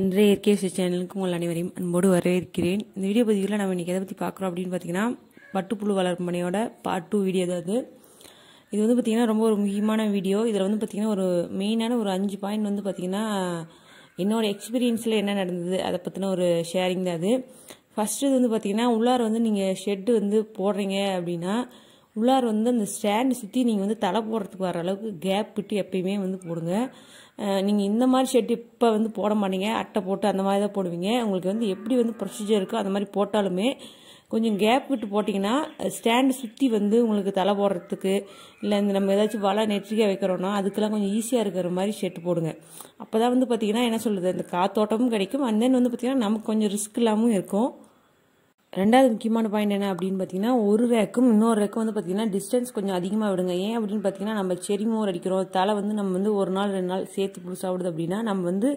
இன்றைய இயற்கை விஷய சேனலுக்கு உங்கள் அனைவரையும் அன்போடு வரவேற்கிறேன் இந்த வீடியோ பதிவில் நம்ம இன்றைக்கி எதை பற்றி பார்க்குறோம் அப்படின்னு பார்த்தீங்கன்னா பட்டுப்புழு வளர்ப்பு மனையோட பார்ட் டூ வீடியோ தான் அது இது வந்து பார்த்திங்கன்னா ரொம்ப ஒரு முக்கியமான வீடியோ இதில் வந்து பார்த்திங்கன்னா ஒரு மெயினான ஒரு அஞ்சு பாயிண்ட் வந்து பார்த்திங்கன்னா என்னோடய எக்ஸ்பீரியன்ஸில் என்ன நடந்தது அதை பற்றின ஒரு ஷேரிங் தான் அது ஃபஸ்ட்டு இது வந்து பார்த்திங்கன்னா உள்ளார வந்து நீங்கள் ஷெட்டு வந்து போடுறீங்க அப்படின்னா உள்ளார் வந்து அந்த ஸ்டாண்டு சுற்றி நீங்கள் வந்து தலை போடுறதுக்கு வர அளவுக்கு கேப் விட்டு எப்பயுமே வந்து போடுங்க நீங்கள் இந்த மாதிரி ஷர்ட் இப்போ வந்து போட மாட்டீங்க அட்டை போட்டு அந்த மாதிரி தான் போடுவீங்க உங்களுக்கு வந்து எப்படி வந்து ப்ரொசீஜர் இருக்கோ அந்த மாதிரி போட்டாலுமே கொஞ்சம் கேப் விட்டு போட்டிங்கன்னா ஸ்டாண்டு சுற்றி வந்து உங்களுக்கு தலை போடுறதுக்கு இல்லை இந்த நம்ம ஏதாச்சும் வலை நெற்றிக்க வைக்கிறோன்னா அதுக்கெல்லாம் கொஞ்சம் ஈஸியாக இருக்கிற மாதிரி ஷர்ட் போடுங்க அப்போ தான் வந்து பார்த்திங்கன்னா என்ன சொல்லுது அந்த காத்தோட்டமும் கிடைக்கும் அந்த வந்து பார்த்திங்கன்னா நமக்கு கொஞ்சம் ரிஸ்க் இல்லாமல் இருக்கும் ரெண்டாவது முக்கியமான பாயிண்ட் என்ன அப்படின்னு பார்த்தீங்கன்னா ஒரு ரேக்கும் இன்னொரு ரேக்கும் வந்து பார்த்தீங்கன்னா டிஸ்டன்ஸ் கொஞ்சம் அதிகமாக விடுங்க ஏன் அப்படின்னு பார்த்தீங்கன்னா நம்ம செரி மோர் அடிக்கிறோம் தலை வந்து நம்ம வந்து ஒரு நாள் ரெண்டு நாள் சேர்த்து புதுசாக விடுது அப்படின்னா நம்ம வந்து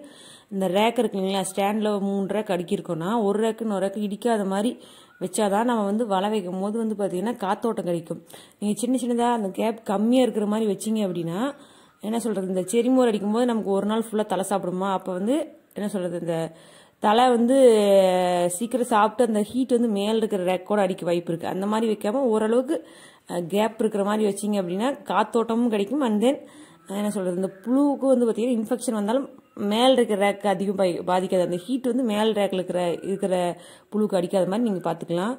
இந்த ரேக் இருக்கு இல்லைங்களா ஸ்டாண்டில் மூணு ரேக் அடிக்கிருக்கோன்னா ஒரு ரேக்கு இன்னொரு ரேக்கு இடிக்காத மாதிரி வச்சாதான் நம்ம வந்து வலை வைக்கும் போது வந்து பார்த்தீங்கன்னா காத்தோட்டம் கிடைக்கும் நீங்கள் சின்ன சின்னதாக அந்த கேப் கம்மியாக இருக்கிற மாதிரி வச்சிங்க அப்படின்னா என்ன சொல்கிறது இந்த செரிமோர் போது நமக்கு ஒரு நாள் ஃபுல்லாக தலை சாப்பிடுமா அப்போ வந்து என்ன சொல்கிறது இந்த தலை வந்து சீக்கிரம் சாப்பிட்டு அந்த ஹீட் வந்து மேலே இருக்கிற ரெக்கோட அடிக்க வாய்ப்பு இருக்குது அந்த மாதிரி வைக்காமல் ஓரளவுக்கு கேப் இருக்கிற மாதிரி வச்சிங்க அப்படின்னா காத்தோட்டமும் கிடைக்கும் அண்ட் தென் என்ன சொல்கிறது இந்த புழுவுக்கு வந்து பார்த்திங்கன்னா இன்ஃபெக்ஷன் வந்தாலும் மேல் இருக்கிற ரேக்கு அதிகம் பாதிக்காது அந்த ஹீட் வந்து மேல் ரேக்கில் இருக்கிற இருக்கிற புழுவுக்கு அடிக்காத மாதிரி நீங்கள் பார்த்துக்கலாம்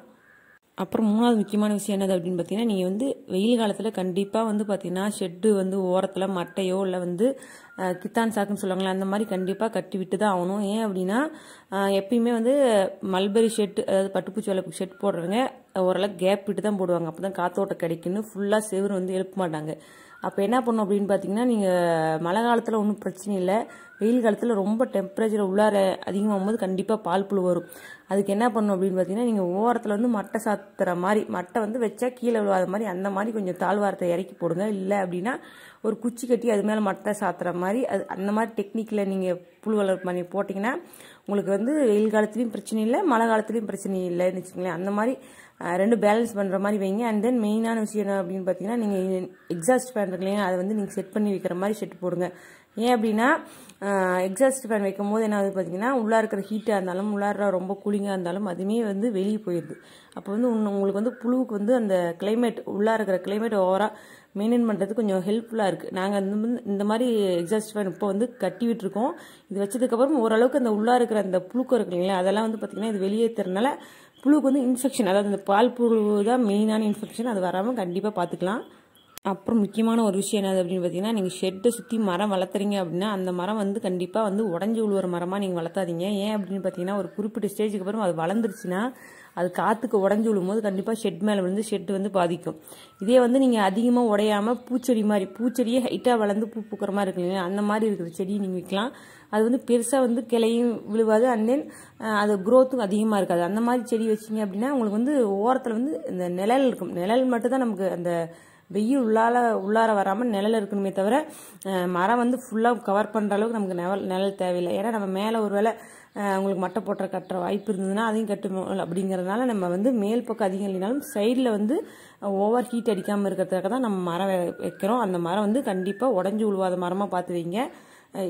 அப்புறம் மூணாவது முக்கியமான விஷயம் என்னது அப்படின்னு பார்த்தீங்கன்னா நீங்கள் வந்து வெயில் காலத்தில் கண்டிப்பாக வந்து பார்த்தீங்கன்னா ஷெட்டு வந்து ஓரத்தில் மட்டையோ இல்லை வந்து கித்தான் சாக்குன்னு சொல்லுவாங்களே அந்த மாதிரி கண்டிப்பாக கட்டி விட்டு தான் ஆகணும் ஏன் அப்படின்னா எப்பயுமே வந்து மல்பெரி ஷெட் அதாவது பட்டுப்பூச்சி வலை ஷெட் போடுறவங்க ஓரளவுக்கு கேப் விட்டு தான் போடுவாங்க அப்போ தான் காத்தோட்டம் கிடைக்குன்னு ஃபுல்லாக செவரு வந்து எழுப்ப மாட்டாங்க அப்போ என்ன பண்ணும் அப்படின்னு பார்த்தீங்கன்னா நீங்கள் மழை காலத்தில் ஒன்றும் பிரச்சனை இல்லை வெயில் காலத்தில் ரொம்ப டெம்பரேச்சர் உள்ளார அதிகமாகும் போது கண்டிப்பாக பால் புழு வரும் அதுக்கு என்ன பண்ணும் அப்படின்னு பார்த்தீங்கன்னா நீங்கள் ஓரத்தில் வந்து மட்டை சாத்துற மாதிரி மட்டை வந்து வச்சா கீழே விழுவாத மாதிரி அந்த மாதிரி கொஞ்சம் தாழ்வாரத்தை இறக்கி போடுங்க இல்லை அப்படின்னா ஒரு குச்சி கட்டி அது மேலே மட்டை சாத்துற மாதிரி மாதிரி அது அந்த மாதிரி டெக்னிக்கில் நீங்கள் புழு வளர்ப்பு பண்ணி போட்டிங்கன்னா உங்களுக்கு வந்து வெயில் காலத்துலேயும் பிரச்சனை இல்லை மழை காலத்துலேயும் பிரச்சனை இல்லைன்னு வச்சுக்கோங்களேன் அந்த மாதிரி ரெண்டு பேலன்ஸ் பண்ணுற மாதிரி வைங்க அண்ட் தென் மெயினான விஷயம் என்ன அப்படின்னு பார்த்தீங்கன்னா நீங்கள் எக்ஸாஸ்ட் ஃபேன் இல்லையா அதை வந்து நீங்கள் செட் பண்ணி வைக்கிற மாதிரி செட் போடுங்க ஏன் அப்படின்னா எக்ஸாஸ்ட் ஃபேன் வைக்கும் போது என்ன ஆகுது பார்த்தீங்கன்னா உள்ளே இருக்கிற ஹீட்டாக இருந்தாலும் உள்ளார ரொம்ப கூலிங்காக இருந்தாலும் அதுவுமே வந்து வெளியே போயிடுது அப்போ வந்து உங்களுக்கு வந்து புழுவுக்கு வந்து அந்த கிளைமேட் உள்ளார இருக்கிற கிளைமேட் ஓவராக மெயின்டைன் பண்ணுறது கொஞ்சம் ஹெல்ப்ஃபுல்லாக இருக்குது நாங்கள் இந்த இந்த மாதிரி எக்ஸாஸ்ட் ஃபேன் இப்போ வந்து கட்டி விட்டுருக்கோம் இது வச்சதுக்கப்புறம் ஓரளவுக்கு அந்த உள்ளாக இருக்கிற அந்த புழுக்கம் இருக்கு இல்லைங்களா அதெல்லாம் வந்து பார்த்திங்கன்னா இது வெளியேற்றுறதுனால புழுக்கு வந்து இன்ஃபெக்ஷன் அதாவது அந்த பால் புழு தான் மெயினான இன்ஃபெக்ஷன் அது வராமல் கண்டிப்பாக பார்த்துக்கலாம் அப்புறம் முக்கியமான ஒரு விஷயம் என்னது அப்படின்னு பார்த்தீங்கன்னா நீங்கள் ஷெட்டை சுற்றி மரம் வளர்த்துறீங்க அப்படின்னா அந்த மரம் வந்து கண்டிப்பாக வந்து உடஞ்சி உழுவுற மரமாக நீங்கள் வளர்த்தாதீங்க ஏன் அப்படின்னு பார்த்தீங்கன்னா ஒரு குறிப்பிட்ட ஸ்டேஜுக்கு அப்புறம் அது வளர்ந்துருச்சுன்னா அது காற்றுக்கு உடஞ்சி விழும்போது கண்டிப்பாக ஷெட் மேலே வந்து ஷெட் வந்து பாதிக்கும் இதே வந்து நீங்கள் அதிகமாக உடையாமல் பூச்செடி மாதிரி பூச்செடியே ஹைட்டாக வளர்ந்து பூ பூக்கிற மாதிரி இருக்குங்க அந்த மாதிரி இருக்கிற செடியை நீங்கள் விற்கலாம் அது வந்து பெருசாக வந்து கிளையும் விழுவாது அண்ட் தென் அது க்ரோத்தும் அதிகமாக இருக்காது அந்த மாதிரி செடி வச்சிங்க அப்படின்னா உங்களுக்கு வந்து ஓரத்தில் வந்து இந்த நிழல் இருக்கும் நிழல் மட்டும்தான் நமக்கு அந்த வெயில் உள்ளால உள்ளார வராமல் நிழல் இருக்கணுமே தவிர மரம் வந்து ஃபுல்லாக கவர் பண்ணுற அளவுக்கு நமக்கு நிழல் நிழல் தேவையில்லை ஏன்னா நம்ம மேலே ஒரு வேளை உங்களுக்கு மட்டை போட்டுற கட்டுற வாய்ப்பு இருந்ததுன்னா அதையும் கட்டணும் அப்படிங்கிறதுனால நம்ம வந்து மேல் பக்கம் அதிகம் இல்லைனாலும் சைடில் வந்து ஓவர் ஹீட் அடிக்காமல் இருக்கிறதுக்காக தான் நம்ம மரம் வைக்கிறோம் அந்த மரம் வந்து கண்டிப்பாக உடஞ்சி உழுவாத மரமாக பார்த்து வைங்க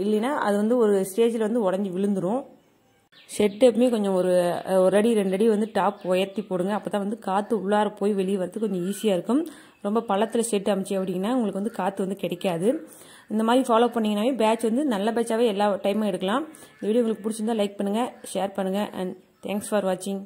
இல்லைன்னா அது வந்து ஒரு ஸ்டேஜில் வந்து உடஞ்சி விழுந்துடும் ஷெட் கொஞ்சம் ஒரு ஒரு அடி ரெண்டு அடி வந்து டாப் உயர்த்தி போடுங்க அப்போ தான் வந்து காற்று உள்ளார போய் வெளியே வரது கொஞ்சம் ஈஸியாக இருக்கும் ரொம்ப பழத்தில் ஷெட் அமைச்சு அப்படிங்கன்னா உங்களுக்கு வந்து காற்று வந்து கிடைக்காது இந்த மாதிரி ஃபாலோ பண்ணிங்கன்னாவே பேட்ச் வந்து நல்ல பேட்சாகவே எல்லா டைமும் எடுக்கலாம் இந்த வீடியோ உங்களுக்கு பிடிச்சிருந்தா லைக் பண்ணுங்கள் ஷேர் பண்ணுங்கள் அண்ட் தேங்க்ஸ் ஃபார் வாட்சிங்